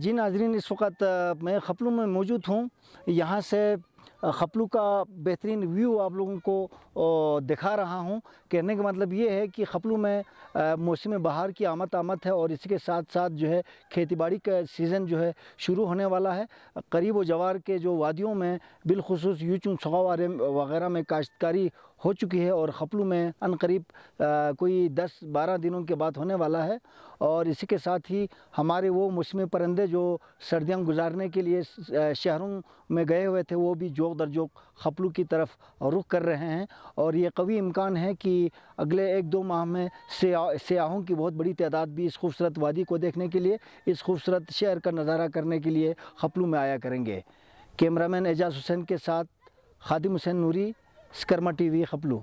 जी नाजरीन इस वक्त मैं खपलू में मौजूद हूँ यहाँ से खपलू का बेहतरीन व्यू आप लोगों को दिखा रहा हूँ कहने का मतलब ये है कि खपलू में मौसम बहार की आमद आमद है और इसके साथ साथ जो है खेतीबाड़ी का सीज़न जो है शुरू होने वाला है करीब व जवार के जो वादियों में बिलखसूस यूचू सगा वगैरह में काश्तकारी हो चुकी है और खपलू में अन करीब कोई 10-12 दिनों के बाद होने वाला है और इसी के साथ ही हमारे वो मौसमी परिंदे जो सर्दियाँ गुजारने के लिए शहरों में गए हुए थे वो भी जोक दर जोक खपलू की तरफ रुख कर रहे हैं और ये कवी इम्कान है कि अगले एक दो माह में सयाहों की बहुत बड़ी तादाद भी इस खूबसूरत वादी को देखने के लिए इस खूबसूरत शहर का नज़ारा करने के लिए खपलू में आया करेंगे कैमरामैन एजाज हुसैन के साथ खादिम हुसैन नूरी سکرما ټي وي خپلو